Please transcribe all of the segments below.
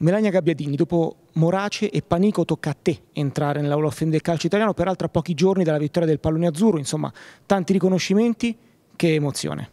Melania Gabbiadini, dopo Morace e Panico tocca a te entrare nell'Aula of del calcio italiano, peraltro a pochi giorni dalla vittoria del pallone azzurro, insomma tanti riconoscimenti, che emozione.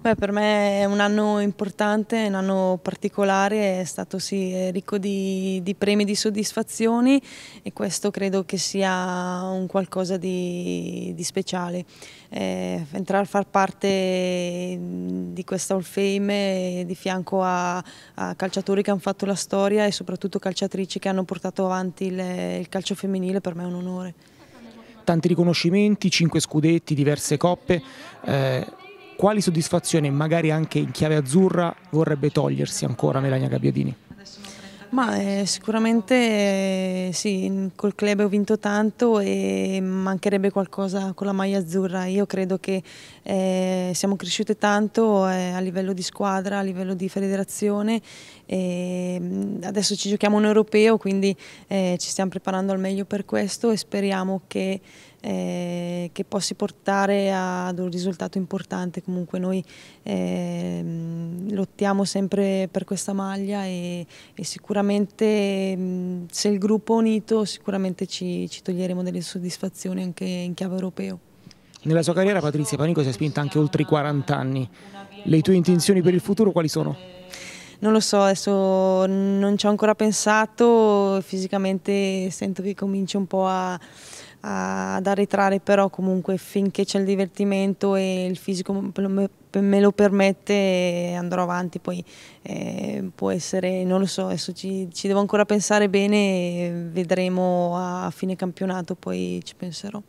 Beh, per me è un anno importante, un anno particolare, è stato sì, ricco di, di premi e di soddisfazioni e questo credo che sia un qualcosa di, di speciale. Eh, entrare a far parte di questa All Fame di fianco a, a, calciatori che hanno fatto la storia e soprattutto calciatrici che hanno portato avanti il, il calcio femminile per me è un onore. Tanti riconoscimenti, cinque scudetti, diverse coppe. Eh quali soddisfazioni, magari anche in chiave azzurra, vorrebbe togliersi ancora Melania Gabbiadini? Ma eh, sicuramente eh, sì, col club ho vinto tanto e mancherebbe qualcosa con la maglia azzurra. Io credo che eh, siamo cresciute tanto eh, a livello di squadra, a livello di federazione. E mm, adesso ci giochiamo un europeo, quindi eh, ci stiamo preparando al meglio per questo e speriamo che eh, che possa portare ad un risultato importante. Comunque noi eh, lottiamo sempre per questa maglia e, e sicuramente mm, se il gruppo è unito sicuramente ci, ci toglieremo delle soddisfazioni anche in chiave europeo. Nella sua carriera Patrizia Panico si è spinta anche oltre i 40 anni. Le tue intenzioni per il futuro quali sono? Non lo so, adesso non ci ho ancora pensato, fisicamente sento che comincio un po' a ad arretrare, però comunque finché c'è il divertimento e il fisico me lo permette andrò avanti, poi eh, può essere, non lo so, adesso ci, ci devo ancora pensare bene, vedremo a fine campionato, poi ci penserò.